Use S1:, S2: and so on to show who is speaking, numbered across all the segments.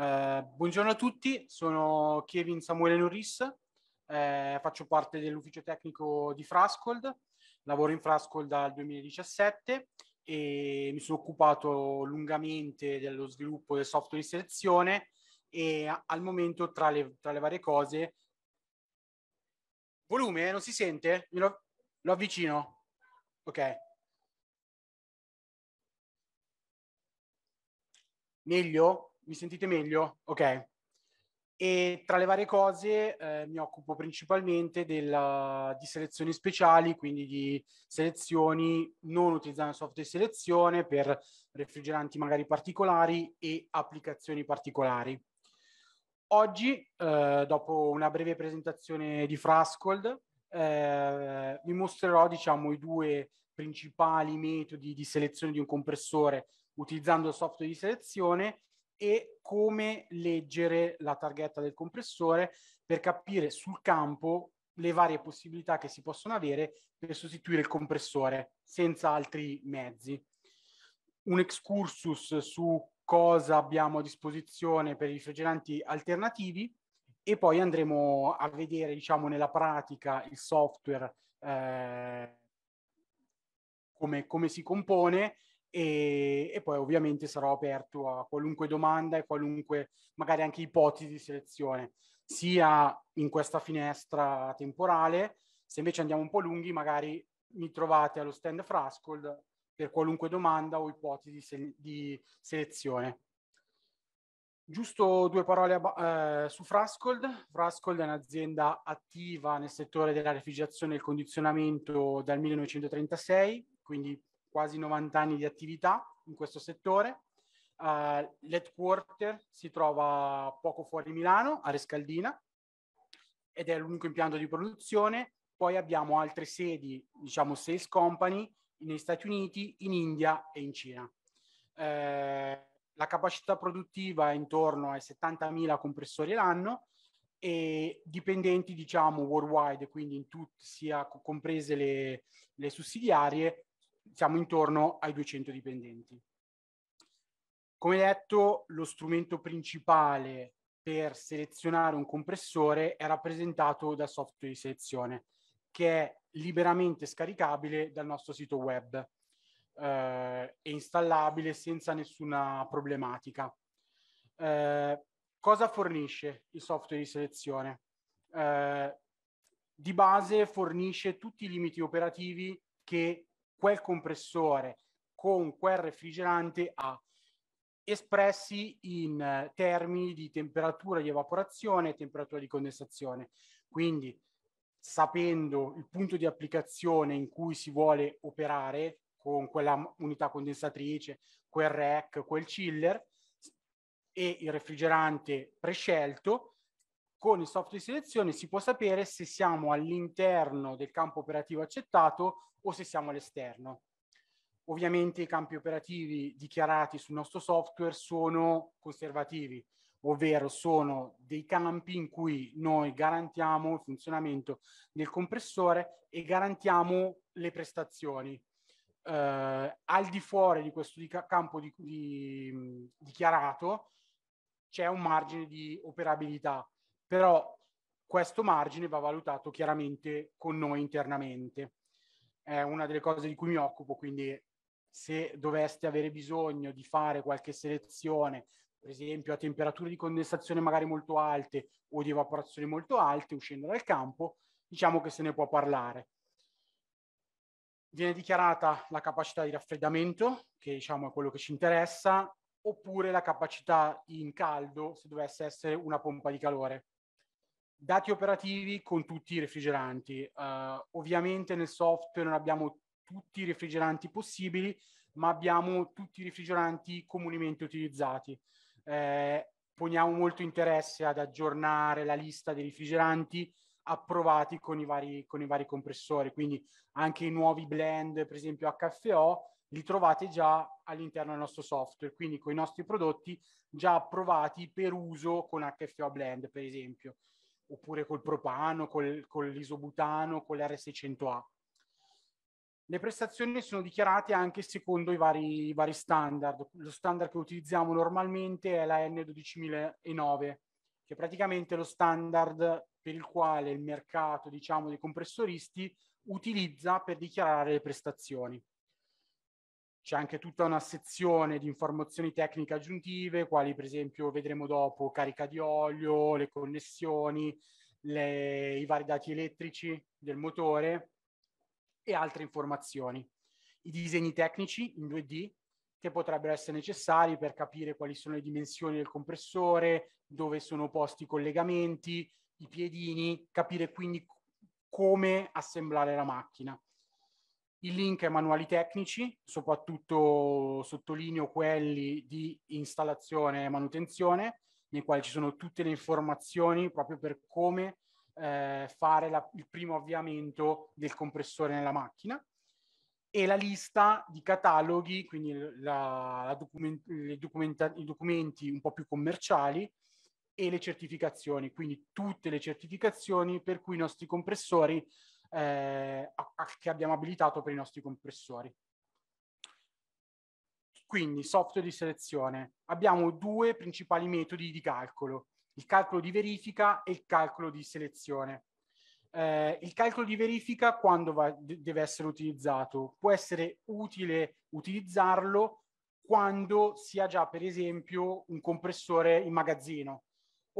S1: Eh, buongiorno a tutti, sono Kevin Samuele Norris, eh, faccio parte dell'ufficio tecnico di Frascold, lavoro in Frascold dal 2017 e mi sono occupato lungamente dello sviluppo del software di selezione e a, al momento tra le, tra le, varie cose... Volume, non si sente? Lo, lo avvicino? Ok. Meglio? Mi sentite meglio? Ok. E tra le varie cose eh, mi occupo principalmente della, di selezioni speciali, quindi di selezioni non utilizzando software di selezione per refrigeranti magari particolari e applicazioni particolari. Oggi, eh, dopo una breve presentazione di Frascold, eh, vi mostrerò diciamo, i due principali metodi di selezione di un compressore utilizzando il software di selezione e come leggere la targhetta del compressore per capire sul campo le varie possibilità che si possono avere per sostituire il compressore senza altri mezzi. Un excursus su cosa abbiamo a disposizione per i rifrigeranti alternativi e poi andremo a vedere, diciamo, nella pratica il software eh, come, come si compone e, e, poi ovviamente sarò aperto a qualunque domanda e qualunque magari anche ipotesi di selezione, sia in questa finestra temporale, se invece andiamo un po' lunghi magari mi trovate allo stand Frascold per qualunque domanda o ipotesi se- di selezione. Giusto due parole ab- eh, su Frascold. Frascold è un'azienda attiva nel settore della refrigerazione e il condizionamento dal 1936, quindi quasi 90 anni di attività in questo settore. Uh, L'headquarter si trova poco fuori Milano, a Rescaldina, ed è l'unico impianto di produzione. Poi abbiamo altre sedi, diciamo sales company, negli Stati Uniti, in India e in Cina. Eh, la capacità produttiva è intorno ai 70.000 compressori l'anno e dipendenti, diciamo, worldwide, quindi in tut, sia comprese le, le, sussidiarie, siamo intorno ai 200 dipendenti. Come detto, lo strumento principale per selezionare un compressore è rappresentato dal software di selezione, che è liberamente scaricabile dal nostro sito web eh, e installabile senza nessuna problematica. Eh, cosa fornisce il software di selezione? Eh, di base fornisce tutti i limiti operativi che quel compressore con quel refrigerante ha espressi in eh, termini di temperatura di evaporazione e temperatura di condensazione. Quindi sapendo il punto di applicazione in cui si vuole operare con quella unità condensatrice, quel rack, quel chiller e il refrigerante prescelto, con il software di selezione si può sapere se siamo all'interno del campo operativo accettato o se siamo all'esterno. Ovviamente i campi operativi dichiarati sul nostro software sono conservativi, ovvero sono dei campi in cui noi garantiamo il funzionamento del compressore e garantiamo le prestazioni. Eh, al di fuori di questo campo di, di, dichiarato c'è un margine di operabilità però questo margine va valutato chiaramente con noi internamente. È una delle cose di cui mi occupo, quindi se doveste avere bisogno di fare qualche selezione, per esempio a temperature di condensazione magari molto alte o di evaporazione molto alte, uscendo dal campo, diciamo che se ne può parlare. Viene dichiarata la capacità di raffreddamento, che diciamo è quello che ci interessa, oppure la capacità in caldo se dovesse essere una pompa di calore Dati operativi con tutti i refrigeranti. Uh, ovviamente nel software non abbiamo tutti i refrigeranti possibili, ma abbiamo tutti i refrigeranti comunemente utilizzati. Eh, poniamo molto interesse ad aggiornare la lista dei refrigeranti approvati con i, vari, con i vari compressori, quindi anche i nuovi blend, per esempio HFO, li trovate già all'interno del nostro software, quindi con i nostri prodotti già approvati per uso con HFO Blend, per esempio oppure col propano, col, con l'isobutano, con lr 600 a Le prestazioni sono dichiarate anche secondo i vari, i vari, standard. Lo standard che utilizziamo normalmente è la N12009, che è praticamente lo standard per il quale il mercato diciamo, dei compressoristi utilizza per dichiarare le prestazioni. C'è anche tutta una sezione di informazioni tecniche aggiuntive, quali per esempio vedremo dopo carica di olio, le connessioni, le, i vari dati elettrici del motore e altre informazioni. I disegni tecnici in 2D che potrebbero essere necessari per capire quali sono le dimensioni del compressore, dove sono posti i collegamenti, i piedini, capire quindi come assemblare la macchina il link ai manuali tecnici, soprattutto sottolineo quelli di installazione e manutenzione, nei quali ci sono tutte le informazioni proprio per come eh, fare la, il primo avviamento del compressore nella macchina e la lista di cataloghi, quindi la, la document, i documenti un po' più commerciali e le certificazioni, quindi tutte le certificazioni per cui i nostri compressori eh, a, a, che abbiamo abilitato per i nostri compressori. Quindi software di selezione. Abbiamo due principali metodi di calcolo, il calcolo di verifica e il calcolo di selezione. Eh, il calcolo di verifica quando va, deve essere utilizzato? Può essere utile utilizzarlo quando si ha già per esempio un compressore in magazzino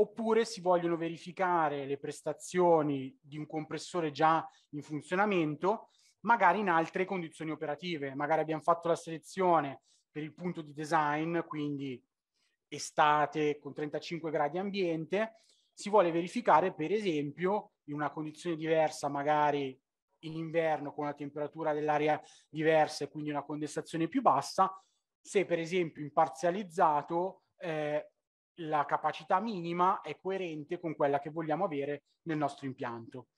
S1: oppure si vogliono verificare le prestazioni di un compressore già in funzionamento, magari in altre condizioni operative. Magari abbiamo fatto la selezione per il punto di design, quindi estate con 35 gradi ambiente, si vuole verificare per esempio in una condizione diversa, magari in inverno con una temperatura dell'aria diversa e quindi una condensazione più bassa, se per esempio imparzializzato eh, la capacità minima è coerente con quella che vogliamo avere nel nostro impianto.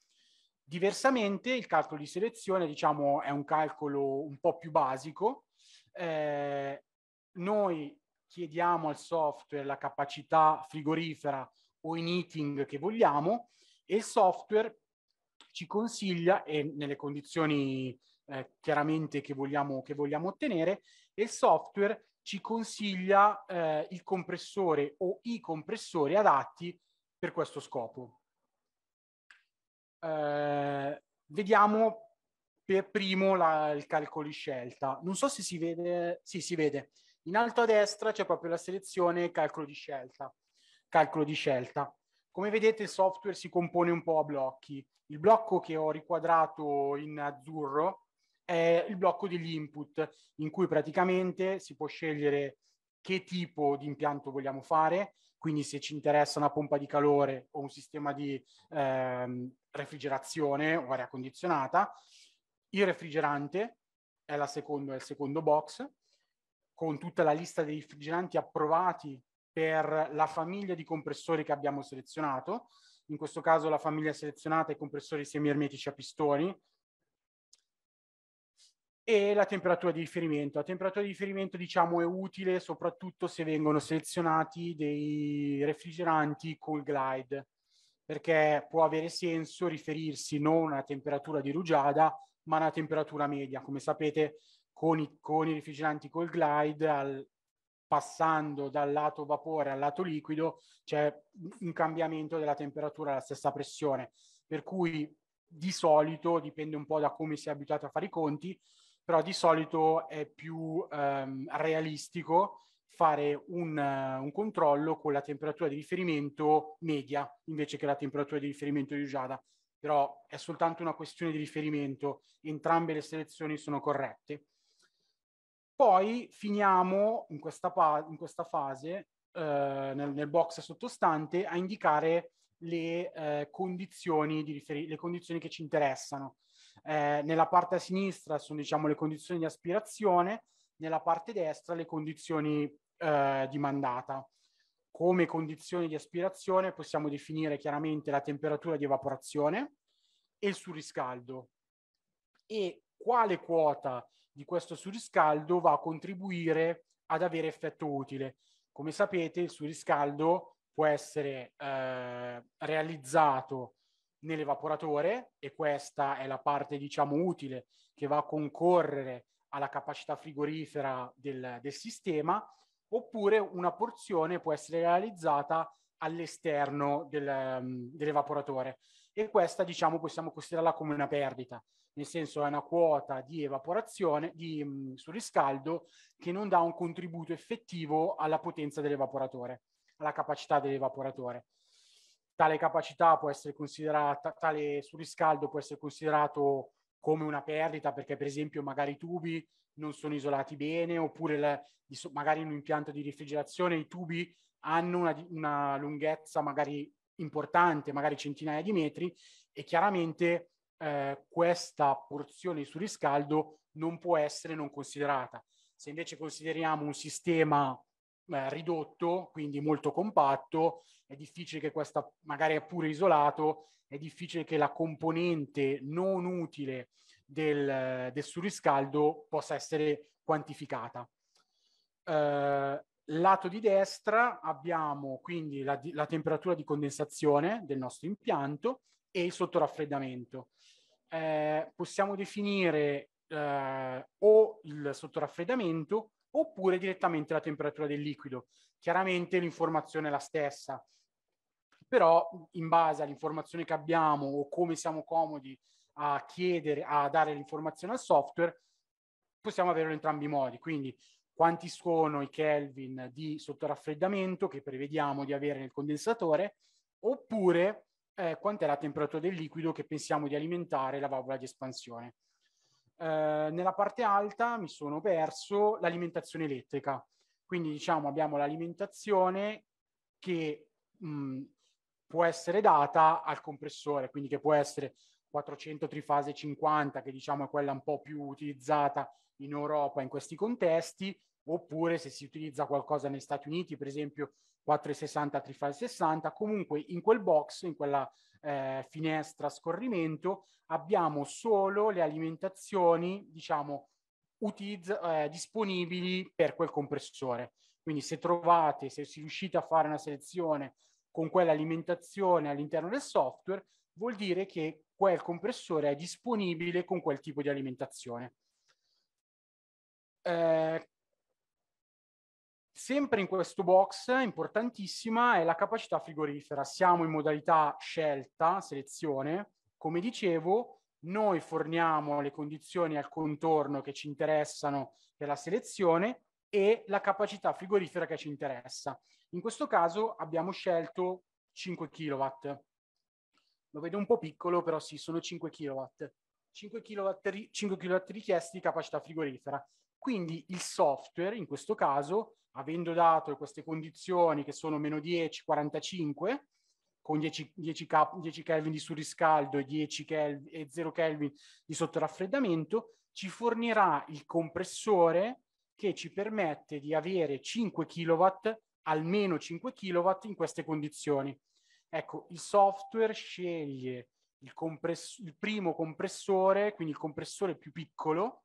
S1: Diversamente il calcolo di selezione diciamo, è un calcolo un po' più basico. Eh, noi chiediamo al software la capacità frigorifera o in heating che vogliamo e il software ci consiglia e nelle condizioni eh, chiaramente che vogliamo, che vogliamo ottenere e il software ci consiglia eh, il compressore o i compressori adatti per questo scopo. Eh, vediamo per primo la, il calcolo di scelta. Non so se si vede, sì si vede. In alto a destra c'è proprio la selezione calcolo di scelta. Calcolo di scelta. Come vedete il software si compone un po' a blocchi. Il blocco che ho riquadrato in azzurro è il blocco degli input, in cui praticamente si può scegliere che tipo di impianto vogliamo fare, quindi se ci interessa una pompa di calore o un sistema di ehm, refrigerazione o aria condizionata, il refrigerante è, la secondo, è il secondo box, con tutta la lista dei refrigeranti approvati per la famiglia di compressori che abbiamo selezionato, in questo caso la famiglia selezionata è compressori semi-ermetici a pistoni, e la temperatura di riferimento. La temperatura di riferimento diciamo, è utile soprattutto se vengono selezionati dei refrigeranti cool glide, perché può avere senso riferirsi non a temperatura di rugiada, ma a una temperatura media. Come sapete, con i, con i refrigeranti cool glide, al, passando dal lato vapore al lato liquido, c'è un cambiamento della temperatura alla stessa pressione. Per cui di solito, dipende un po' da come si è abituato a fare i conti, però di solito è più ehm, realistico fare un, uh, un, controllo con la temperatura di riferimento media invece che la temperatura di riferimento di usata. Però è soltanto una questione di riferimento, entrambe le selezioni sono corrette. Poi finiamo in questa, pa- in questa fase, eh, nel, nel, box sottostante, a indicare le eh, condizioni, riferi- le condizioni che ci interessano. Eh, nella parte a sinistra sono diciamo, le condizioni di aspirazione, nella parte destra le condizioni eh, di mandata. Come condizioni di aspirazione possiamo definire chiaramente la temperatura di evaporazione e il surriscaldo e quale quota di questo surriscaldo va a contribuire ad avere effetto utile. Come sapete il surriscaldo può essere eh, realizzato nell'evaporatore e questa è la parte diciamo utile che va a concorrere alla capacità frigorifera del, del sistema oppure una porzione può essere realizzata all'esterno del, mm, dell'evaporatore e questa diciamo possiamo considerarla come una perdita nel senso è una quota di evaporazione di mh, mm, surriscaldo che non dà un contributo effettivo alla potenza dell'evaporatore alla capacità dell'evaporatore tale capacità può essere considerata, tale surriscaldo può essere considerato come una perdita perché per esempio magari i tubi non sono isolati bene oppure le, magari in un impianto di refrigerazione i tubi hanno una, una lunghezza magari importante, magari centinaia di metri e chiaramente eh, questa porzione di surriscaldo non può essere non considerata. Se invece consideriamo un sistema eh, ridotto, quindi molto compatto, è difficile che questa, magari è pure isolato, è difficile che la componente non utile del, del surriscaldo possa essere quantificata. Eh, lato di destra abbiamo quindi la, la, temperatura di condensazione del nostro impianto e il sottoraffreddamento. Eh, possiamo definire eh, o il sottoraffreddamento oppure direttamente la temperatura del liquido. Chiaramente l'informazione è la stessa, però in base all'informazione che abbiamo o come siamo comodi a chiedere, a dare l'informazione al software, possiamo averlo in entrambi i modi. Quindi quanti sono i Kelvin di sottoraffreddamento che prevediamo di avere nel condensatore, oppure eh, quant'è la temperatura del liquido che pensiamo di alimentare la valvola di espansione. Eh, nella parte alta mi sono perso l'alimentazione elettrica. Quindi diciamo abbiamo l'alimentazione che mh, può essere data al compressore, quindi che può essere 400 trifase 50, che diciamo è quella un po' più utilizzata in Europa in questi contesti, oppure se si utilizza qualcosa negli Stati Uniti, per esempio 460 trifase 60, comunque in quel box, in quella eh, finestra scorrimento, abbiamo solo le alimentazioni, diciamo, utilizz- eh, disponibili per quel compressore. Quindi se trovate, se si riuscite a fare una selezione con quell'alimentazione all'interno del software, vuol dire che quel compressore è disponibile con quel tipo di alimentazione. Eh, sempre in questo box, importantissima, è la capacità frigorifera. Siamo in modalità scelta, selezione. Come dicevo, noi forniamo le condizioni al contorno che ci interessano per la selezione e la capacità frigorifera che ci interessa. In questo caso abbiamo scelto 5 kW. Lo vedo un po' piccolo, però sì, sono 5 kW. 5 kW, 5 kW richiesti di capacità frigorifera. Quindi il software, in questo caso, avendo dato queste condizioni che sono meno 10, 45, con 10, 10, K, 10 Kelvin di surriscaldo e, 10 Kelvin, e 0 Kelvin di sottoraffreddamento, ci fornirà il compressore che ci permette di avere 5 kW, almeno 5 kW in queste condizioni. Ecco, il software sceglie il, compress- il primo compressore, quindi il compressore più piccolo,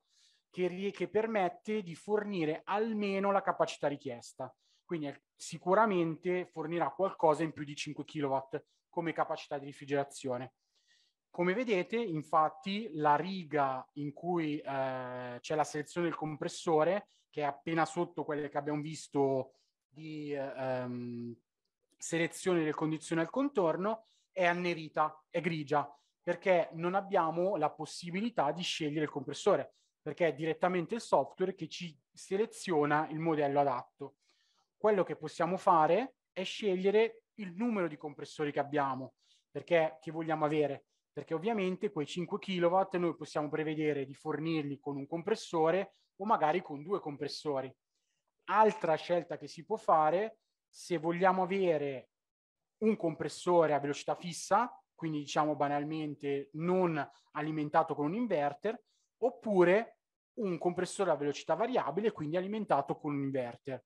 S1: che, rie- che permette di fornire almeno la capacità richiesta. Quindi eh, sicuramente fornirà qualcosa in più di 5 kW come capacità di refrigerazione. Come vedete, infatti, la riga in cui eh, c'è la selezione del compressore che è appena sotto quelle che abbiamo visto di eh, ehm, selezione del condizione al contorno, è annerita, è grigia, perché non abbiamo la possibilità di scegliere il compressore, perché è direttamente il software che ci seleziona il modello adatto. Quello che possiamo fare è scegliere il numero di compressori che abbiamo, perché che vogliamo avere, perché ovviamente quei 5 kW noi possiamo prevedere di fornirli con un compressore o magari con due compressori. Altra scelta che si può fare, se vogliamo avere un compressore a velocità fissa, quindi diciamo banalmente non alimentato con un inverter, oppure un compressore a velocità variabile, quindi alimentato con un inverter,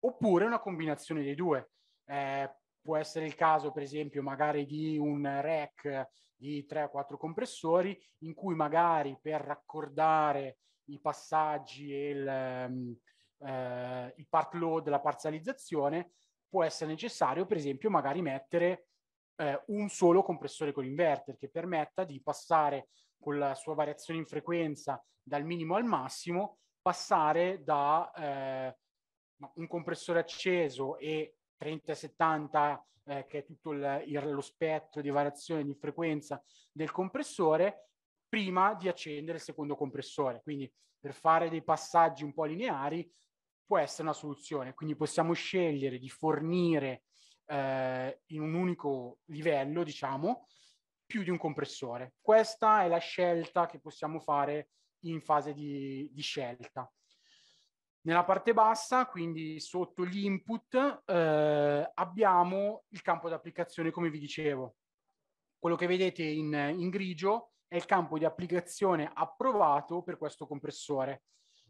S1: oppure una combinazione dei due. Eh, può essere il caso, per esempio, magari di un rack di 3 o 4 compressori in cui magari per raccordare i passaggi e il, ehm, eh, il part load, la parzializzazione, può essere necessario, per esempio, magari mettere eh, un solo compressore con inverter che permetta di passare con la sua variazione in frequenza dal minimo al massimo, passare da eh, un compressore acceso e 30-70, eh, che è tutto il, il, lo spettro di variazione di frequenza del compressore, prima di accendere il secondo compressore. Quindi per fare dei passaggi un po' lineari può essere una soluzione. Quindi possiamo scegliere di fornire eh, in un unico livello, diciamo, più di un compressore. Questa è la scelta che possiamo fare in fase di, di scelta. Nella parte bassa, quindi sotto l'input, eh, abbiamo il campo d'applicazione, come vi dicevo. Quello che vedete in, in grigio è il campo di applicazione approvato per questo compressore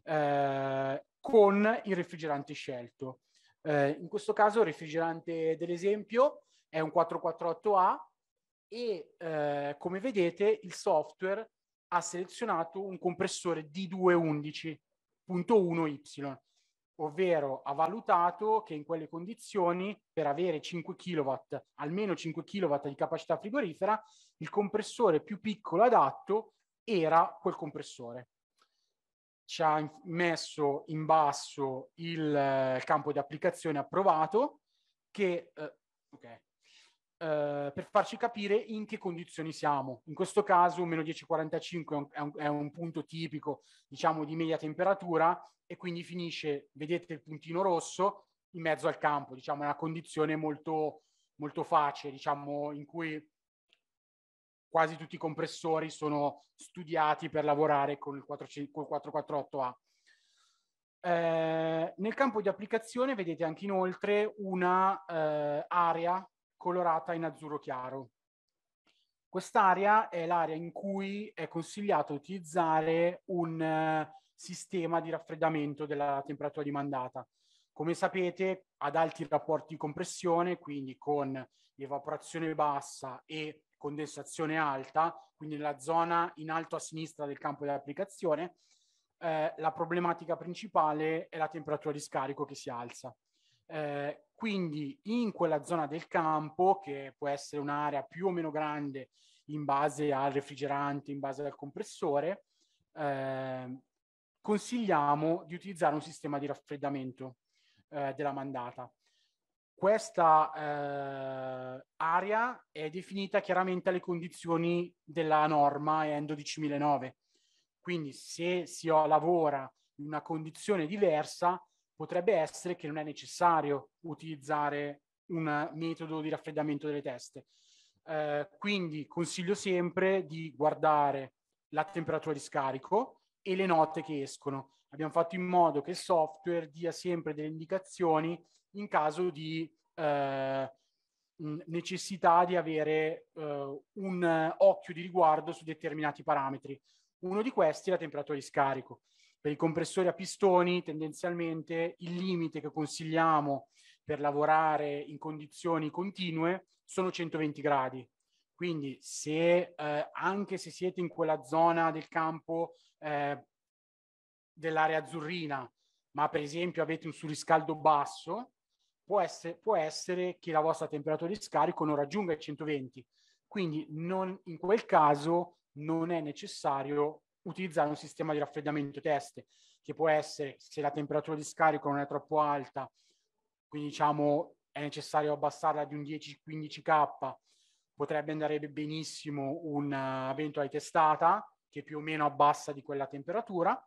S1: eh, con il refrigerante scelto. Eh, in questo caso il refrigerante dell'esempio è un 448A e eh, come vedete il software ha selezionato un compressore D211.1Y ovvero ha valutato che in quelle condizioni per avere 5 kW, almeno 5 kW di capacità frigorifera, il compressore più piccolo adatto era quel compressore. Ci ha messo in basso il eh, campo di applicazione approvato che... Eh, okay. Eh, per farci capire in che condizioni siamo. In questo caso meno 10,45 è un, è un punto tipico, diciamo, di media temperatura e quindi finisce, vedete il puntino rosso, in mezzo al campo, diciamo, è una condizione molto, molto facile, diciamo, in cui quasi tutti i compressori sono studiati per lavorare con il 448A. Eh, nel campo di applicazione vedete anche inoltre un'area eh, colorata in azzurro chiaro. Quest'area è l'area in cui è consigliato utilizzare un eh, sistema di raffreddamento della temperatura di mandata. Come sapete, ad alti rapporti di compressione, quindi con evaporazione bassa e condensazione alta, quindi nella zona in alto a sinistra del campo di applicazione, eh, la problematica principale è la temperatura di scarico che si alza. Eh, quindi in quella zona del campo, che può essere un'area più o meno grande in base al refrigerante, in base al compressore, eh, consigliamo di utilizzare un sistema di raffreddamento eh, della mandata. Questa eh, area è definita chiaramente alle condizioni della norma EN 12009. Quindi se si lavora in una condizione diversa, potrebbe essere che non è necessario utilizzare un metodo di raffreddamento delle teste. Eh, quindi consiglio sempre di guardare la temperatura di scarico e le note che escono. Abbiamo fatto in modo che il software dia sempre delle indicazioni in caso di eh, necessità di avere eh, un occhio di riguardo su determinati parametri. Uno di questi è la temperatura di scarico. Per i compressori a pistoni tendenzialmente il limite che consigliamo per lavorare in condizioni continue sono 120 gradi. Quindi se, eh, anche se siete in quella zona del campo eh, dell'area azzurrina, ma per esempio avete un surriscaldo basso, può essere, può essere, che la vostra temperatura di scarico non raggiunga i 120. Quindi non, in quel caso non è necessario utilizzare un sistema di raffreddamento teste, che può essere se la temperatura di scarico non è troppo alta, quindi diciamo è necessario abbassarla di un 10-15 K, potrebbe andare benissimo un eh, ventola di testata che più o meno abbassa di quella temperatura,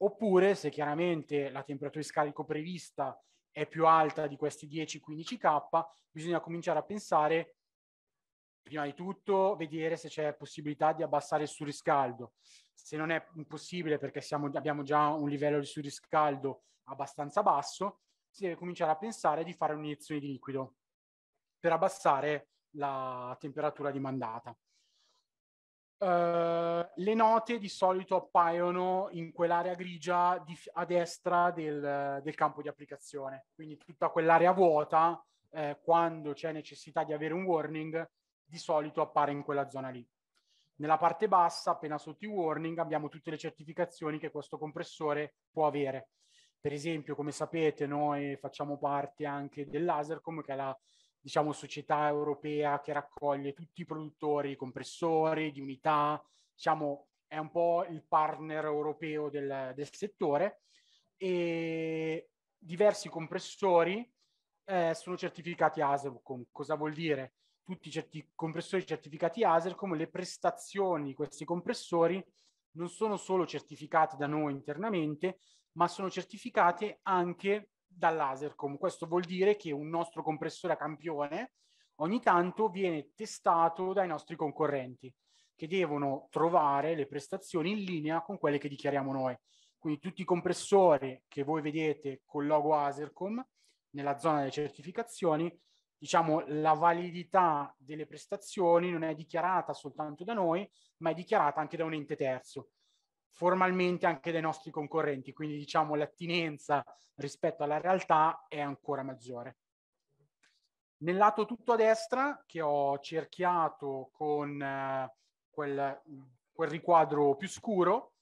S1: oppure se chiaramente la temperatura di scarico prevista è più alta di questi 10-15 K, bisogna cominciare a pensare prima di tutto vedere se c'è possibilità di abbassare il surriscaldo, se non è impossibile perché siamo, abbiamo già un livello di surriscaldo abbastanza basso, si deve cominciare a pensare di fare un'iniezione di liquido per abbassare la temperatura dimandata. Uh, le note di solito appaiono in quell'area grigia di, a destra del, del, campo di applicazione, quindi tutta quell'area vuota, eh, quando c'è necessità di avere un warning, di solito appare in quella zona lì. Nella parte bassa, appena sotto i warning, abbiamo tutte le certificazioni che questo compressore può avere. Per esempio, come sapete, noi facciamo parte anche dell'Asercom, che è la diciamo, società europea che raccoglie tutti i produttori di compressori, di unità, diciamo, è un po' il partner europeo del, del settore e diversi compressori eh, sono certificati Asercom. Cosa vuol dire? tutti i certi compressori certificati ASER, come le prestazioni di questi compressori non sono solo certificate da noi internamente, ma sono certificate anche dall'Asercom. Questo vuol dire che un nostro compressore a campione ogni tanto viene testato dai nostri concorrenti, che devono trovare le prestazioni in linea con quelle che dichiariamo noi. Quindi tutti i compressori che voi vedete col logo Asercom nella zona delle certificazioni diciamo, la validità delle prestazioni non è dichiarata soltanto da noi, ma è dichiarata anche da un ente terzo, formalmente anche dai nostri concorrenti, quindi diciamo l'attinenza rispetto alla realtà è ancora maggiore. Nel lato tutto a destra, che ho cerchiato con eh, quel, quel, riquadro più scuro,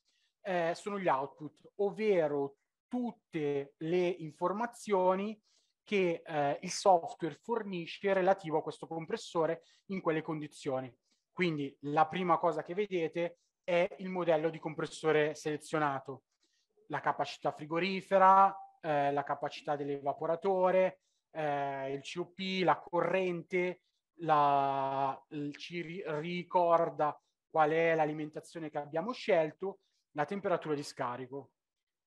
S1: eh, sono gli output, ovvero tutte le informazioni che eh, il software fornisce relativo a questo compressore in quelle condizioni. Quindi la prima cosa che vedete è il modello di compressore selezionato, la capacità frigorifera, eh, la capacità dell'evaporatore, eh, il COP, la corrente, la, ci ri ricorda qual è l'alimentazione che abbiamo scelto, la temperatura di scarico.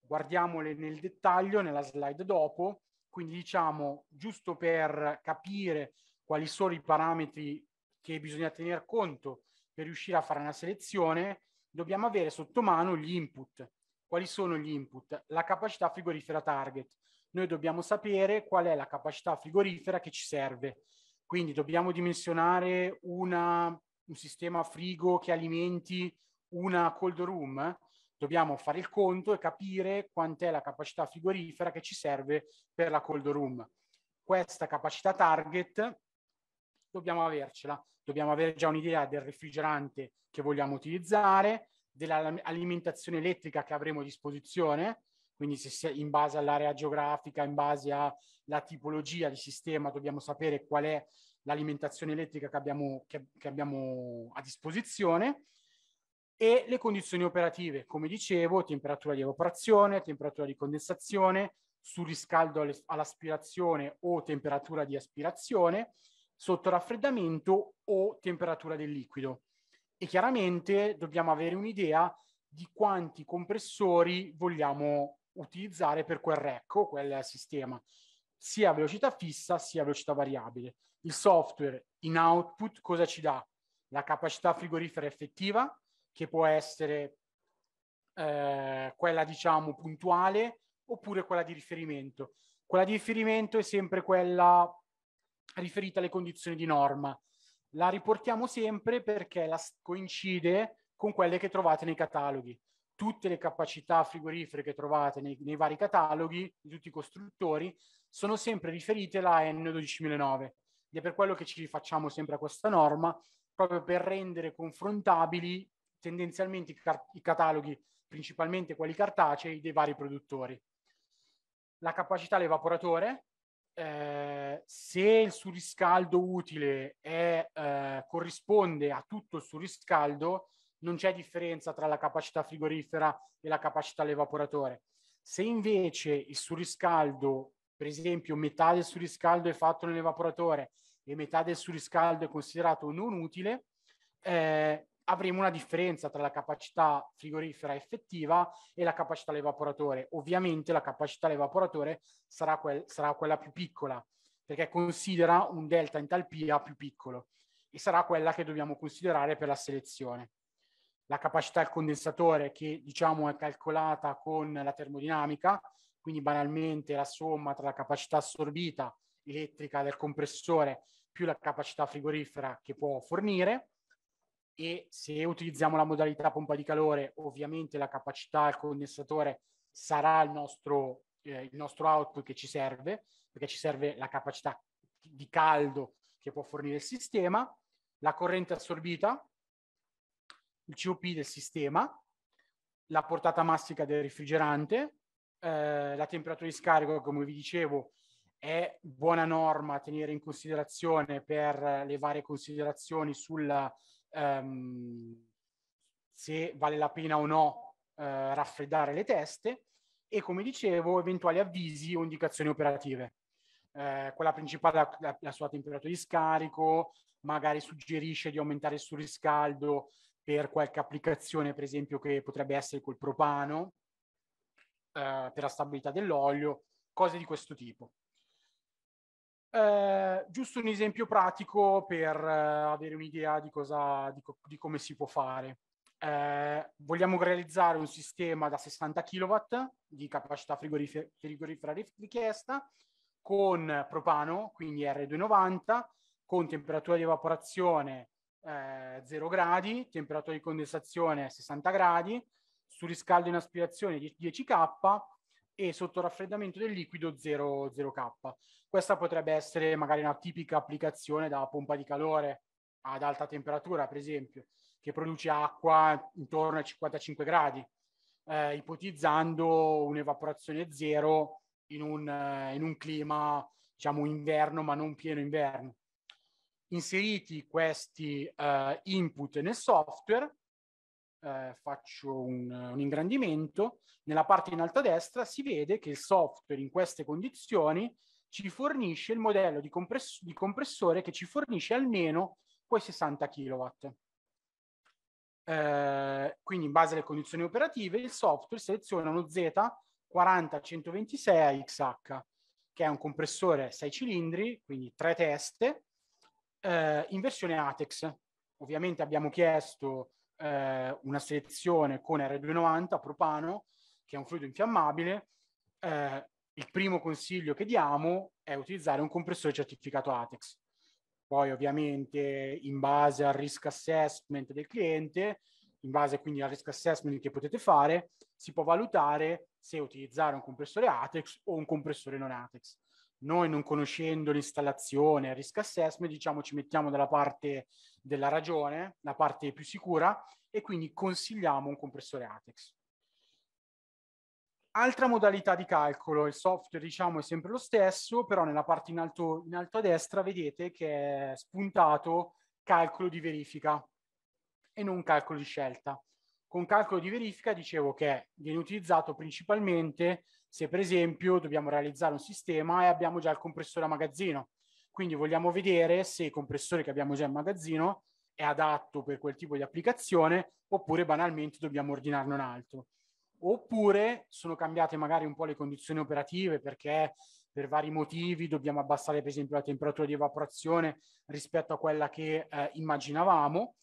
S1: Guardiamole nel dettaglio nella slide dopo quindi diciamo, giusto per capire quali sono i parametri che bisogna tener conto per riuscire a fare una selezione, dobbiamo avere sotto mano gli input. Quali sono gli input? La capacità frigorifera target. Noi dobbiamo sapere qual è la capacità frigorifera che ci serve. Quindi dobbiamo dimensionare una, un sistema frigo che alimenti una cold room dobbiamo fare il conto e capire quant'è la capacità frigorifera che ci serve per la cold room. Questa capacità target dobbiamo avercela, dobbiamo avere già un'idea del refrigerante che vogliamo utilizzare, dell'alimentazione elettrica che avremo a disposizione, quindi se in base all'area geografica, in base alla tipologia di sistema dobbiamo sapere qual è l'alimentazione elettrica che abbiamo, che, che abbiamo a disposizione e le condizioni operative, come dicevo, temperatura di evaporazione, temperatura di condensazione, surriscaldo all'aspirazione o temperatura di aspirazione, sotto raffreddamento o temperatura del liquido. E chiaramente dobbiamo avere un'idea di quanti compressori vogliamo utilizzare per quel rack o quel sistema, sia a velocità fissa sia a velocità variabile. Il software in output cosa ci dà? La capacità frigorifera effettiva, che può essere eh, quella diciamo puntuale oppure quella di riferimento. Quella di riferimento è sempre quella riferita alle condizioni di norma. La riportiamo sempre perché la coincide con quelle che trovate nei cataloghi. Tutte le capacità frigorifere che trovate nei, nei vari cataloghi, di tutti i costruttori, sono sempre riferite alla N12009 ed è per quello che ci rifacciamo sempre a questa norma, proprio per rendere confrontabili tendenzialmente i, car- i cataloghi, principalmente quelli cartacei, dei vari produttori. La capacità dell'evaporatore, eh, se il surriscaldo utile è, eh, corrisponde a tutto il surriscaldo, non c'è differenza tra la capacità frigorifera e la capacità dell'evaporatore. Se invece il surriscaldo, per esempio, metà del surriscaldo è fatto nell'evaporatore e metà del surriscaldo è considerato non utile, eh, avremo una differenza tra la capacità frigorifera effettiva e la capacità all'evaporatore. Ovviamente la capacità all'evaporatore sarà, quel, sarà quella più piccola, perché considera un delta entalpia più piccolo e sarà quella che dobbiamo considerare per la selezione. La capacità del condensatore che diciamo è calcolata con la termodinamica, quindi banalmente la somma tra la capacità assorbita elettrica del compressore più la capacità frigorifera che può fornire e se utilizziamo la modalità pompa di calore, ovviamente la capacità al condensatore sarà il nostro, eh, il nostro output che ci serve, perché ci serve la capacità di caldo che può fornire il sistema, la corrente assorbita, il COP del sistema, la portata mastica del refrigerante, eh, la temperatura di scarico, come vi dicevo, è buona norma tenere in considerazione per le varie considerazioni sulla ehm, se vale la pena o no eh, raffreddare le teste e, come dicevo, eventuali avvisi o indicazioni operative. Eh, quella principale la, la sua temperatura di scarico, magari suggerisce di aumentare il surriscaldo per qualche applicazione, per esempio, che potrebbe essere col propano, eh, per la stabilità dell'olio, cose di questo tipo. Eh, giusto un esempio pratico per eh, avere un'idea di, cosa, di, co- di, come si può fare. Eh, vogliamo realizzare un sistema da 60 kW di capacità frigorif- frigorifera richiesta con propano, quindi R290, con temperatura di evaporazione 0 eh, gradi, temperatura di condensazione 60 gradi, surriscaldo in aspirazione 10K e sotto raffreddamento del liquido 0, 0K. Questa potrebbe essere magari una tipica applicazione da pompa di calore ad alta temperatura, per esempio, che produce acqua intorno ai 55 gradi, eh, ipotizzando un'evaporazione zero in un, eh, in un clima, diciamo, inverno, ma non pieno inverno. Inseriti questi eh, input nel software, eh, faccio un, un ingrandimento, nella parte in alto a destra si vede che il software in queste condizioni ci fornisce il modello di, compress- di compressore che ci fornisce almeno quei 60 kW. Eh, quindi in base alle condizioni operative il software seleziona uno Z40126AXH che è un compressore 6 cilindri, quindi 3 teste, eh, in versione ATEX. Ovviamente abbiamo chiesto eh, una selezione con R290 propano, che è un fluido infiammabile. Eh, il primo consiglio che diamo è utilizzare un compressore certificato ATEX. Poi ovviamente in base al risk assessment del cliente, in base quindi al risk assessment che potete fare, si può valutare se utilizzare un compressore ATEX o un compressore non ATEX. Noi non conoscendo l'installazione, il risk assessment, diciamo ci mettiamo dalla parte della ragione, la parte più sicura, e quindi consigliamo un compressore ATEX. Altra modalità di calcolo, il software diciamo è sempre lo stesso, però nella parte in alto, in alto a destra vedete che è spuntato calcolo di verifica e non calcolo di scelta. Con calcolo di verifica dicevo che viene utilizzato principalmente se per esempio dobbiamo realizzare un sistema e abbiamo già il compressore a magazzino quindi vogliamo vedere se il compressore che abbiamo già in magazzino è adatto per quel tipo di applicazione oppure banalmente dobbiamo ordinarne un altro. Oppure sono cambiate magari un po' le condizioni operative perché per vari motivi dobbiamo abbassare per esempio la temperatura di evaporazione rispetto a quella che eh, immaginavamo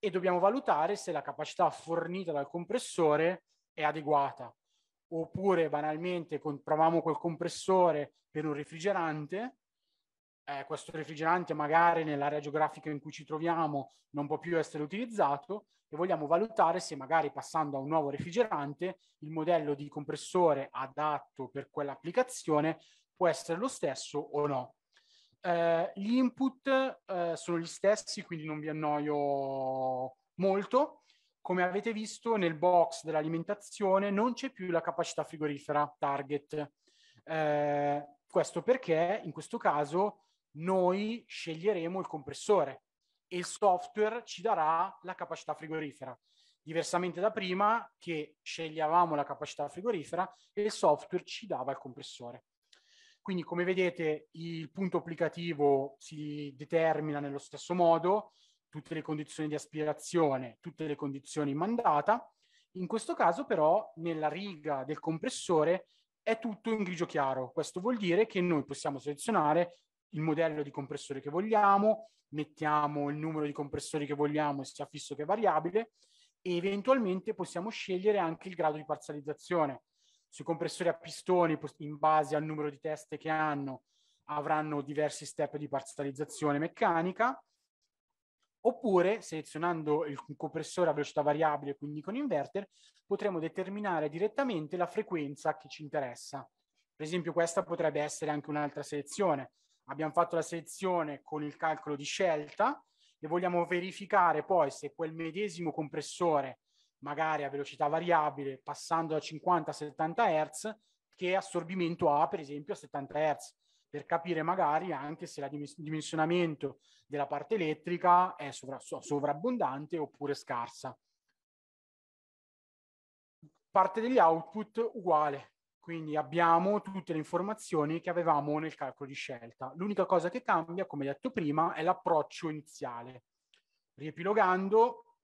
S1: e dobbiamo valutare se la capacità fornita dal compressore è adeguata. Oppure banalmente compravamo quel compressore per un refrigerante eh, questo refrigerante magari nell'area geografica in cui ci troviamo non può più essere utilizzato e vogliamo valutare se magari passando a un nuovo refrigerante il modello di compressore adatto per quell'applicazione può essere lo stesso o no. Eh, gli input eh, sono gli stessi, quindi non vi annoio molto. Come avete visto nel box dell'alimentazione non c'è più la capacità frigorifera target. Eh, questo perché in questo caso noi sceglieremo il compressore e il software ci darà la capacità frigorifera. Diversamente da prima che scegliavamo la capacità frigorifera e il software ci dava il compressore. Quindi come vedete il punto applicativo si determina nello stesso modo, tutte le condizioni di aspirazione, tutte le condizioni in mandata. In questo caso però nella riga del compressore è tutto in grigio chiaro. Questo vuol dire che noi possiamo selezionare il modello di compressore che vogliamo, mettiamo il numero di compressori che vogliamo, sia fisso che variabile, e eventualmente possiamo scegliere anche il grado di parzializzazione. Sui compressori a pistoni, in base al numero di teste che hanno, avranno diversi step di parzializzazione meccanica, oppure selezionando il compressore a velocità variabile, quindi con inverter, potremo determinare direttamente la frequenza che ci interessa. Per esempio questa potrebbe essere anche un'altra selezione, abbiamo fatto la selezione con il calcolo di scelta e vogliamo verificare poi se quel medesimo compressore, magari a velocità variabile, passando da 50 a 70 Hz, che assorbimento ha per esempio a 70 Hz per capire magari anche se il dimensionamento della parte elettrica è sovra- sovrabbondante oppure scarsa. Parte degli output uguale, quindi abbiamo tutte le informazioni che avevamo nel calcolo di scelta. L'unica cosa che cambia, come detto prima, è l'approccio iniziale. Riepilogando,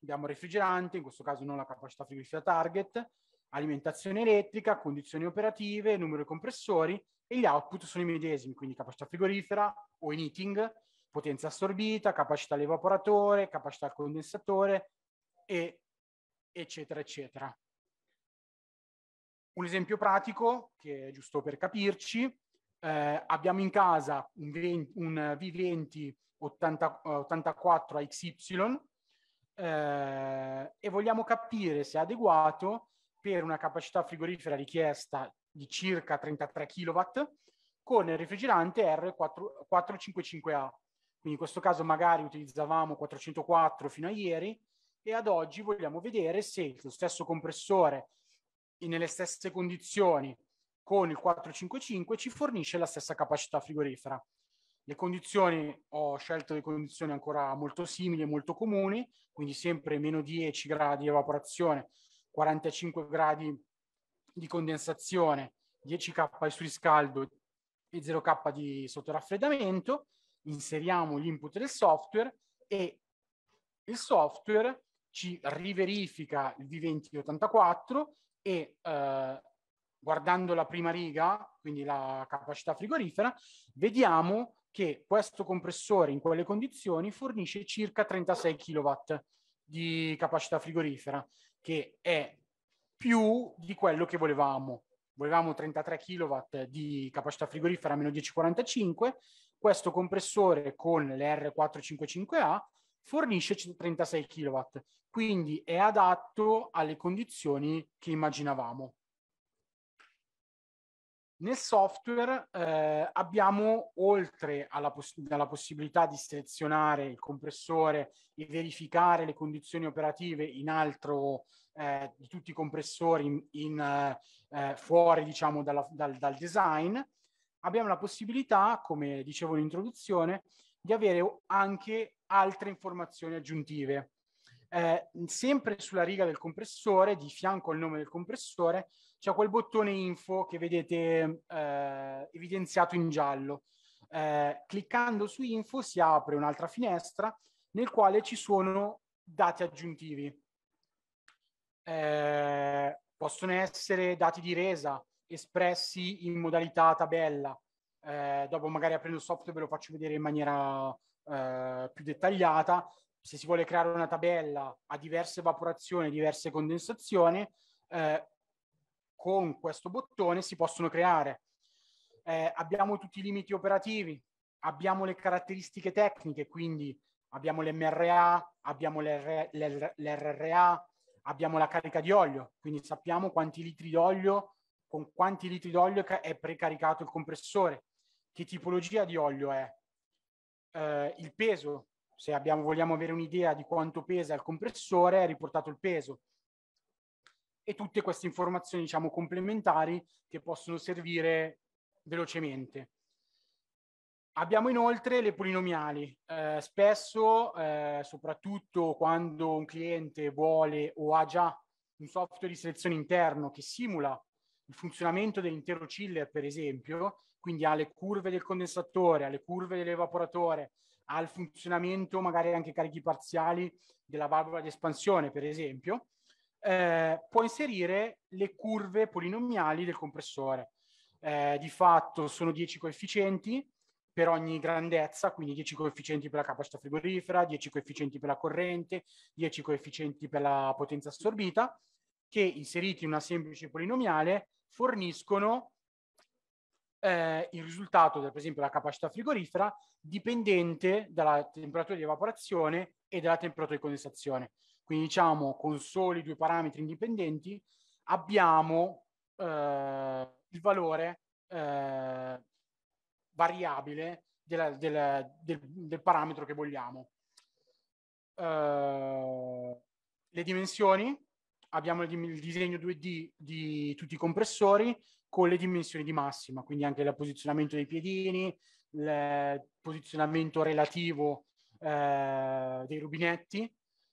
S1: abbiamo refrigerante, in questo caso non la capacità frigorifera target, alimentazione elettrica, condizioni operative, numero di compressori e gli output sono i medesimi, quindi capacità frigorifera o in heating, potenza assorbita, capacità all'evaporatore, capacità al condensatore e eccetera eccetera. Un esempio pratico, che è giusto per capirci, eh, abbiamo in casa un, 20, un V20 80, 84 XY eh, e vogliamo capire se è adeguato per una capacità frigorifera richiesta di circa 33 kW con il refrigerante R455A. Quindi in questo caso magari utilizzavamo 404 fino a ieri e ad oggi vogliamo vedere se lo stesso compressore nelle stesse condizioni con il 455 ci fornisce la stessa capacità frigorifera. Le condizioni, ho scelto le condizioni ancora molto simili e molto comuni, quindi sempre meno 10 gradi di evaporazione, 45 gradi di condensazione, 10 K di surriscaldo e 0 K di sottoraffreddamento, inseriamo l'input del software e il software ci riverifica il V2084 e eh, guardando la prima riga, quindi la capacità frigorifera, vediamo che questo compressore in quelle condizioni fornisce circa 36 kW di capacità frigorifera, che è più di quello che volevamo. Volevamo 33 kW di capacità frigorifera a meno 1045, questo compressore con le R455A fornisce 136 kW, quindi è adatto alle condizioni che immaginavamo. Nel software eh, abbiamo, oltre alla, poss alla, possibilità di selezionare il compressore e verificare le condizioni operative in altro eh, di tutti i compressori in, in, eh, fuori diciamo, dalla, dal, dal design, abbiamo la possibilità, come dicevo in introduzione, di avere anche altre informazioni aggiuntive. Eh, sempre sulla riga del compressore, di fianco al nome del compressore, c'è quel bottone info che vedete eh, evidenziato in giallo. Eh, cliccando su info si apre un'altra finestra nel quale ci sono dati aggiuntivi. Eh, possono essere dati di resa espressi in modalità tabella. Eh, dopo magari aprendo il software ve lo faccio vedere in maniera eh, più dettagliata, se si vuole creare una tabella a diverse evaporazioni, diverse condensazioni, eh, con questo bottone si possono creare. Eh, abbiamo tutti i limiti operativi, abbiamo le caratteristiche tecniche, quindi abbiamo l'MRA, abbiamo l'R- l'R- l'RRA, abbiamo la carica di olio, quindi sappiamo quanti litri d'olio, con quanti litri d'olio è precaricato il compressore, che tipologia di olio è, eh, il peso, se abbiamo, vogliamo avere un'idea di quanto pesa il compressore, è riportato il peso. E tutte queste informazioni, diciamo, complementari che possono servire velocemente. Abbiamo inoltre le polinomiali. Eh, spesso, eh, soprattutto quando un cliente vuole o ha già un software di selezione interno che simula il funzionamento dell'intero chiller, per esempio, quindi alle curve del condensatore, alle curve dell'evaporatore, al funzionamento magari anche carichi parziali della valvola di espansione, per esempio, eh, può inserire le curve polinomiali del compressore. Eh, di fatto sono 10 coefficienti per ogni grandezza, quindi 10 coefficienti per la capacità frigorifera, 10 coefficienti per la corrente, 10 coefficienti per la potenza assorbita, che inseriti in una semplice polinomiale forniscono eh, il risultato, del, per esempio, la capacità frigorifera dipendente dalla temperatura di evaporazione e dalla temperatura di condensazione. Quindi diciamo con soli due parametri indipendenti abbiamo eh, il valore eh, variabile della, della, del, del, parametro che vogliamo. Eh, le dimensioni, abbiamo il disegno 2D di tutti i compressori, con le dimensioni di massima, quindi anche il posizionamento dei piedini, il posizionamento relativo eh, dei rubinetti,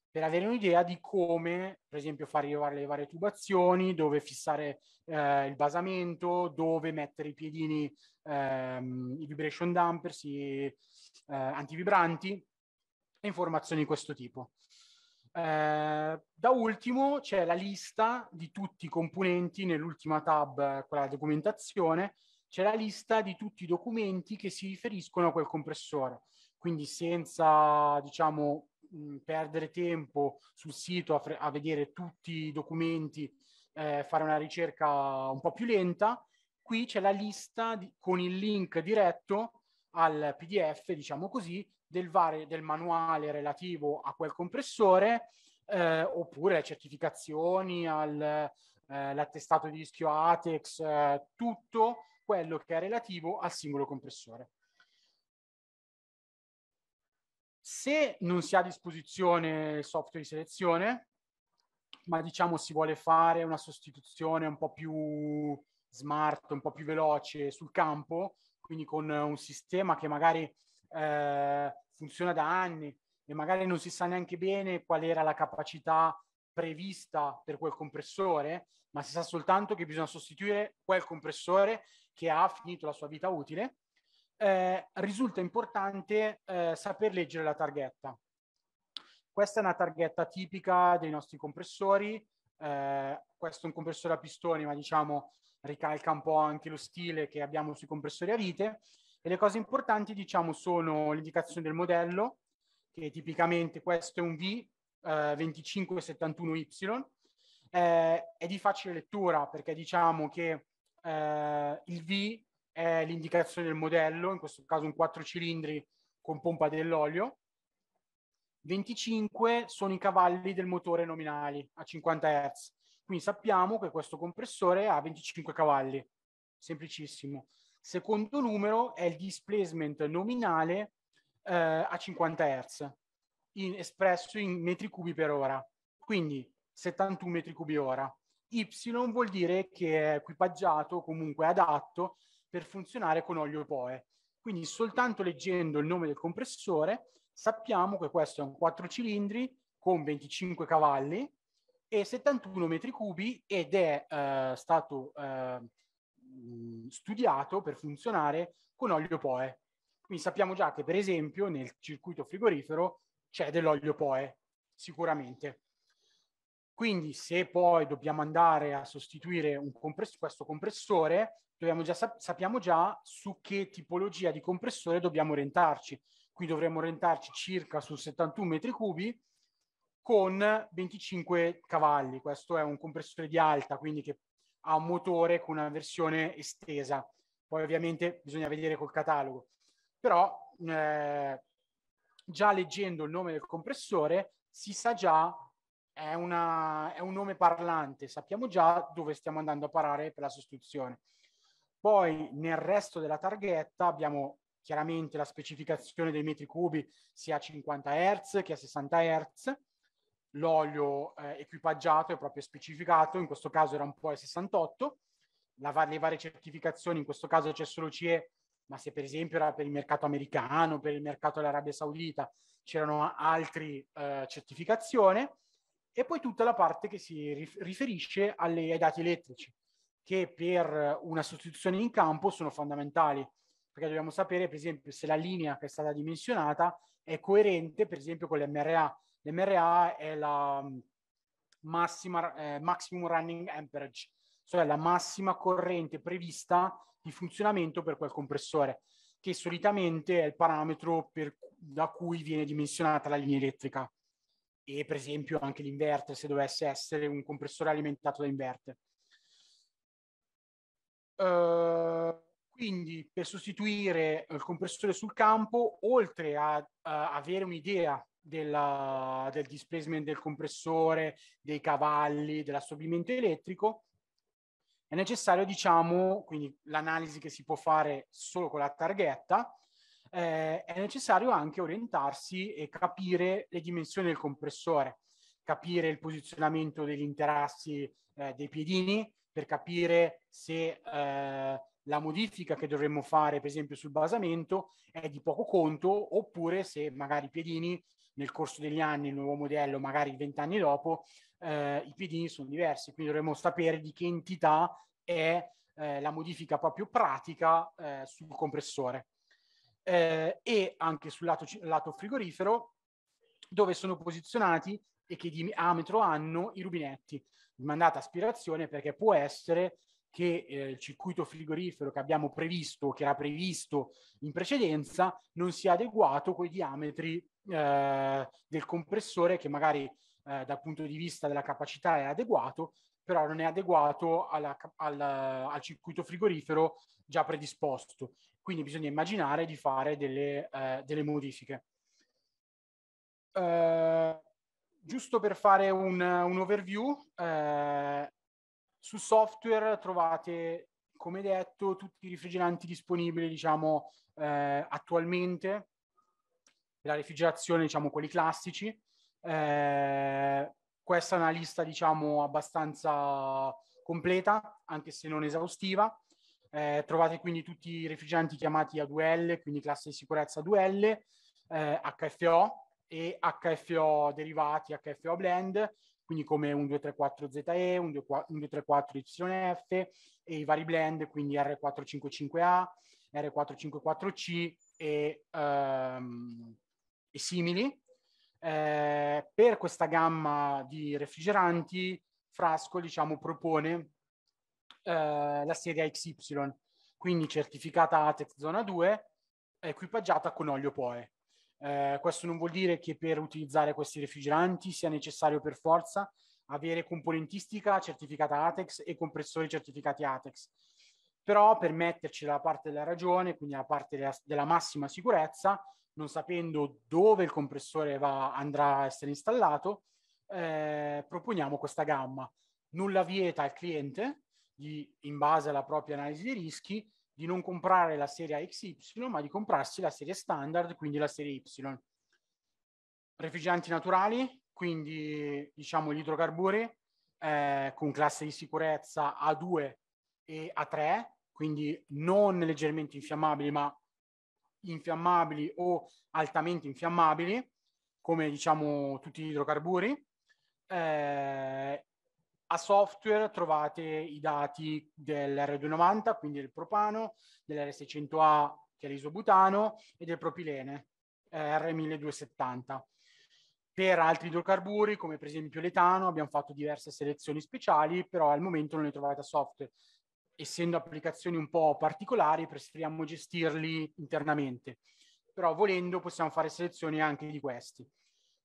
S1: per avere un'idea di come, per esempio, far rilevare le varie tubazioni, dove fissare eh, il basamento, dove mettere i piedini, ehm, i vibration dampers, i eh, antivibranti, e informazioni di questo tipo. Eh, da ultimo c'è la lista di tutti i componenti, nell'ultima tab, eh, quella documentazione, c'è la lista di tutti i documenti che si riferiscono a quel compressore. Quindi senza, diciamo, mm, perdere tempo sul sito a, fre- a, vedere tutti i documenti, eh, fare una ricerca un po' più lenta, qui c'è la lista di- con il link diretto al PDF, diciamo così, del, vario, del manuale relativo a quel compressore, eh, oppure certificazioni, all'attestato eh, di rischio ATEX, eh, tutto quello che è relativo al singolo compressore. Se non si ha a disposizione il software di selezione, ma diciamo si vuole fare una sostituzione un po' più smart, un po' più veloce sul campo, quindi con eh, un sistema che magari eh, funziona da anni e magari non si sa neanche bene qual era la capacità prevista per quel compressore, ma si sa soltanto che bisogna sostituire quel compressore che ha finito la sua vita utile, eh, risulta importante eh, saper leggere la targhetta. Questa è una targhetta tipica dei nostri compressori, eh, questo è un compressore a pistoni, ma diciamo ricalca un po' anche lo stile che abbiamo sui compressori a vite. E le cose importanti, diciamo, sono l'indicazione del modello, che tipicamente questo è un V2571Y. Eh, eh, è di facile lettura perché diciamo che eh, il V è l'indicazione del modello, in questo caso un quattro cilindri con pompa dell'olio, 25 sono i cavalli del motore nominali a 50 Hz. Quindi sappiamo che questo compressore ha 25 cavalli, semplicissimo. Secondo numero è il displacement nominale eh, a 50 Hz, in, espresso in metri cubi per ora, quindi 71 metri cubi ora. Y vuol dire che è equipaggiato, comunque adatto, per funzionare con olio e POE. Quindi soltanto leggendo il nome del compressore sappiamo che questo è un 4 cilindri con 25 cavalli e 71 metri cubi ed è eh, stato eh, studiato per funzionare con olio POE. Quindi sappiamo già che per esempio nel circuito frigorifero c'è dell'olio POE, sicuramente. Quindi se poi dobbiamo andare a sostituire compress- questo compressore, già sap- sappiamo già su che tipologia di compressore dobbiamo orientarci qui dovremmo orientarci circa su 71 metri cubi con 25 cavalli. Questo è un compressore di alta, quindi che ha un motore con una versione estesa. Poi ovviamente bisogna vedere col catalogo. Però eh, già leggendo il nome del compressore si sa già, è, una, è un nome parlante, sappiamo già dove stiamo andando a parare per la sostituzione. Poi nel resto della targhetta abbiamo chiaramente la specificazione dei metri cubi sia a 50 Hz che a 60 Hz. L'olio eh, equipaggiato è proprio specificato, in questo caso era un po' a 68. La, le varie certificazioni, in questo caso c'è solo CE, ma se per esempio era per il mercato americano, per il mercato dell'Arabia Saudita, c'erano altre eh, certificazioni. E poi tutta la parte che si riferisce alle, ai dati elettrici, che per una sostituzione in campo sono fondamentali perché dobbiamo sapere per esempio se la linea che è stata dimensionata è coerente per esempio con l'MRA. L'MRA è la mm, massima, eh, maximum running amperage, cioè la massima corrente prevista di funzionamento per quel compressore, che solitamente è il parametro per, da cui viene dimensionata la linea elettrica e per esempio anche l'inverter se dovesse essere un compressore alimentato da inverter. Uh, quindi per sostituire eh, il compressore sul campo, oltre a, a avere un'idea della, del displacement del compressore, dei cavalli, dell'assorbimento elettrico, è necessario, diciamo, quindi l'analisi che si può fare solo con la targhetta, eh, è necessario anche orientarsi e capire le dimensioni del compressore, capire il posizionamento degli interassi eh, dei piedini per capire se eh, la modifica che dovremmo fare, per esempio, sul basamento è di poco conto, oppure se magari i Piedini nel corso degli anni, il nuovo modello, magari vent'anni dopo, eh, i piedini sono diversi, quindi dovremmo sapere di che entità è eh, la modifica proprio pratica eh, sul compressore. Eh, e anche sul lato, lato, frigorifero, dove sono posizionati e che diametro hanno i rubinetti di mandata aspirazione, perché può essere che eh, il circuito frigorifero che abbiamo previsto, che era previsto in precedenza, non sia adeguato con i diametri eh, del compressore che magari eh, dal punto di vista della capacità è adeguato, però non è adeguato alla, al, al, circuito frigorifero già predisposto. Quindi bisogna immaginare di fare delle, eh, delle modifiche. Eh, giusto per fare un, un overview, eh, su software trovate, come detto, tutti i refrigeranti disponibili, diciamo, eh, attualmente, la refrigerazione, diciamo, quelli classici. Eh, questa è una lista, diciamo, abbastanza completa, anche se non esaustiva. Eh, trovate quindi tutti i refrigeranti chiamati A2L, quindi classe di sicurezza 2L, eh, HFO e HFO derivati, HFO blend quindi come 1234ZE, 1234YF e i vari blend, quindi R455A, R454C e, um, e simili. Eh, per questa gamma di refrigeranti, Frasco diciamo, propone eh, la serie XY, quindi certificata ATEX zona 2, equipaggiata con olio POE. Eh, questo non vuol dire che per utilizzare questi refrigeranti sia necessario per forza avere componentistica certificata ATEX e compressori certificati ATEX. Però per metterci la parte della ragione, quindi la parte della, della massima sicurezza, non sapendo dove il compressore va, andrà a essere installato, eh, proponiamo questa gamma. Nulla vieta al cliente di, in base alla propria analisi dei rischi, di non comprare la serie XY, ma di comprarsi la serie standard, quindi la serie Y. Refrigeranti naturali, quindi diciamo gli idrocarburi, eh, con classe di sicurezza A2 e A3, quindi non leggermente infiammabili, ma infiammabili o altamente infiammabili, come diciamo tutti gli idrocarburi, eh, a software trovate i dati dell'R290, quindi del propano, dellr 600 a che è l'isobutano e del propilene eh, R1270. Per altri idrocarburi, come per esempio l'etano, abbiamo fatto diverse selezioni speciali, però al momento non le trovate a software. Essendo applicazioni un po' particolari, preferiamo gestirli internamente. Però volendo possiamo fare selezioni anche di questi.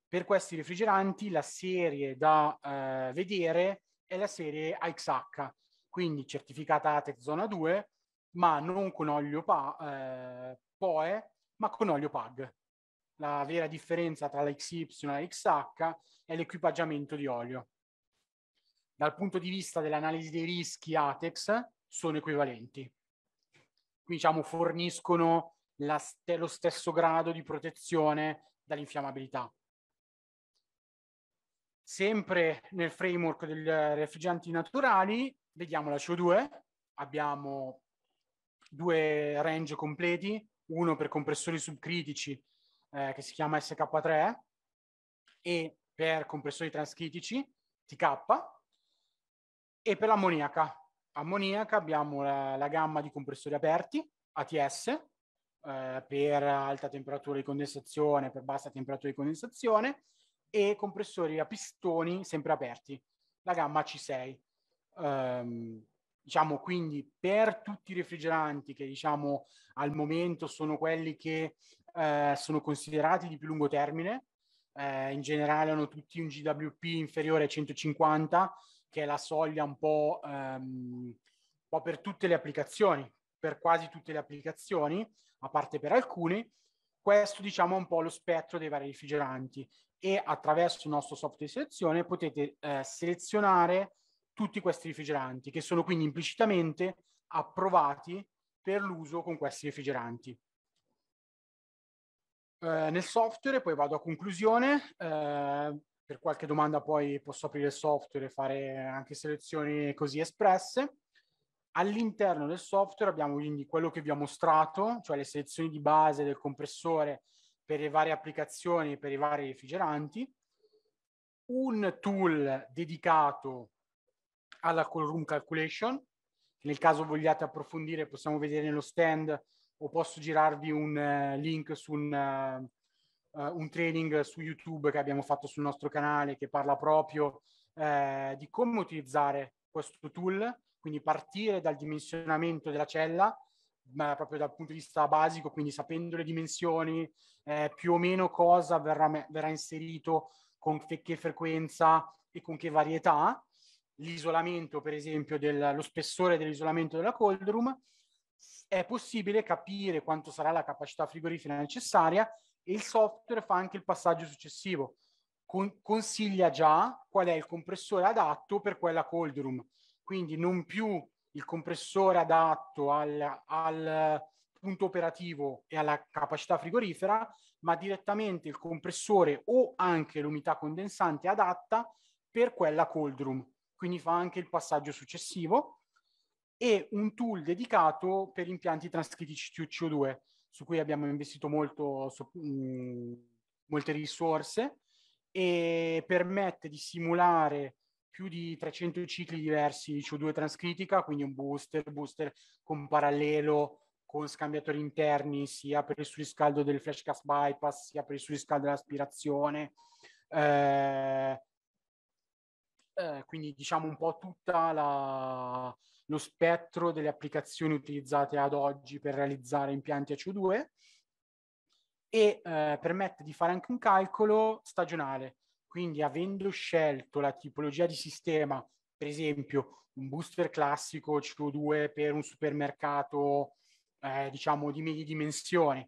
S1: Per questi refrigeranti la serie da eh, vedere è la serie AXH, quindi certificata ATEX zona 2, ma non con olio pa- eh, POE, ma con olio PAG. La vera differenza tra la XY e la XH è l'equipaggiamento di olio. Dal punto di vista dell'analisi dei rischi ATEX sono equivalenti. Quindi diciamo, forniscono st- lo stesso grado di protezione dall'infiammabilità. Sempre nel framework dei eh, refrigeranti naturali, vediamo la CO2, abbiamo due range completi, uno per compressori subcritici eh, che si chiama SK3 e per compressori transcritici TK e per l'ammoniaca. Ammoniaca abbiamo la, la gamma di compressori aperti, ATS, eh, per alta temperatura di condensazione, per bassa temperatura di condensazione e compressori a pistoni sempre aperti, la gamma C6. Um, ehm, diciamo quindi per tutti i refrigeranti che diciamo al momento sono quelli che eh, sono considerati di più lungo termine, eh, in generale hanno tutti un GWP inferiore a 150, che è la soglia un po', ehm, un po per tutte le applicazioni, per quasi tutte le applicazioni, a parte per alcuni questo diciamo è un po' lo spettro dei vari rifrigeranti e attraverso il nostro software di selezione potete eh, selezionare tutti questi rifrigeranti che sono quindi implicitamente approvati per l'uso con questi rifrigeranti. Eh, nel software, poi vado a conclusione, eh, per qualche domanda poi posso aprire il software e fare anche selezioni così espresse. All'interno del software abbiamo quindi quello che vi ho mostrato, cioè le selezioni di base del compressore per le varie applicazioni, e per i vari refrigeranti, un tool dedicato alla call room calculation, nel caso vogliate approfondire possiamo vedere nello stand o posso girarvi un uh, link su un, uh, uh, un, training su YouTube che abbiamo fatto sul nostro canale che parla proprio eh, di come utilizzare questo tool quindi partire dal dimensionamento della cella, ma proprio dal punto di vista basico, quindi sapendo le dimensioni, eh, più o meno cosa verrà, verrà inserito, con che, che frequenza e con che varietà, l'isolamento per esempio, lo spessore dell'isolamento della cold room, è possibile capire quanto sarà la capacità frigorifera necessaria e il software fa anche il passaggio successivo. Con, consiglia già qual è il compressore adatto per quella cold room quindi non più il compressore adatto al, al punto operativo e alla capacità frigorifera, ma direttamente il compressore o anche l'unità condensante adatta per quella cold room. Quindi fa anche il passaggio successivo e un tool dedicato per impianti trascritici CO2, su cui abbiamo investito molto, so, mh, mm, molte risorse e permette di simulare più di 300 cicli diversi di CO2 transcritica, quindi un booster, booster con parallelo, con scambiatori interni, sia per il surriscaldo del flash gas bypass, sia per il surriscaldo dell'aspirazione. Eh, eh, quindi diciamo un po' tutto lo spettro delle applicazioni utilizzate ad oggi per realizzare impianti a CO2 e eh, permette di fare anche un calcolo stagionale, quindi avendo scelto la tipologia di sistema, per esempio un booster classico CO2 per un supermercato eh, diciamo di medie dimensioni,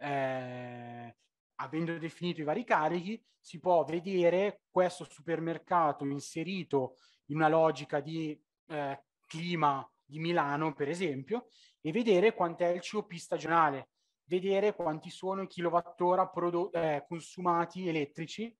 S1: eh, avendo definito i vari carichi, si può vedere questo supermercato inserito in una logica di eh, clima di Milano, per esempio, e vedere quant'è il COP stagionale, vedere quanti sono i kilowattora prodo- eh, consumati elettrici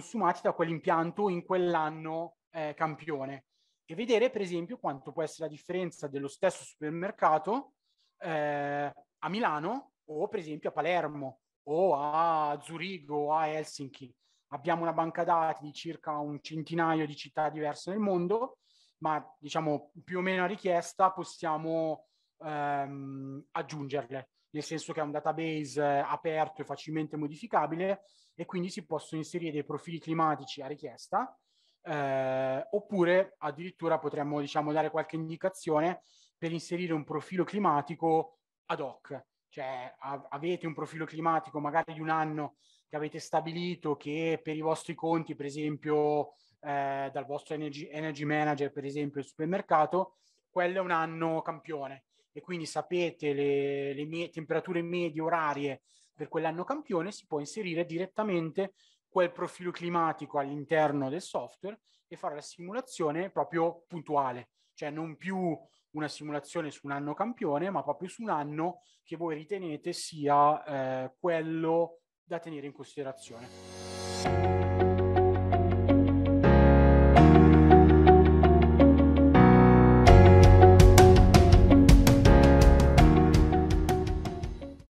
S1: consumati da quell'impianto in quell'anno eh, campione e vedere per esempio quanto può essere la differenza dello stesso supermercato eh, a Milano o per esempio a Palermo o a Zurigo o a Helsinki. Abbiamo una banca dati di circa un centinaio di città diverse nel mondo, ma diciamo più o meno a richiesta possiamo ehm, aggiungerle, nel senso che è un database eh, aperto e facilmente modificabile e quindi si possono inserire dei profili climatici a richiesta eh, oppure addirittura potremmo diciamo, dare qualche indicazione per inserire un profilo climatico ad hoc, cioè a- avete un profilo climatico magari di un anno che avete stabilito che per i vostri conti, per esempio eh, dal vostro energy, energy manager, per esempio il supermercato, quello è un anno campione e quindi sapete le, le mie temperature medie orarie per quell'anno campione si può inserire direttamente quel profilo climatico all'interno del software e fare la simulazione proprio puntuale, cioè non più una simulazione su un anno campione, ma proprio su un anno che voi ritenete sia eh, quello da tenere in considerazione.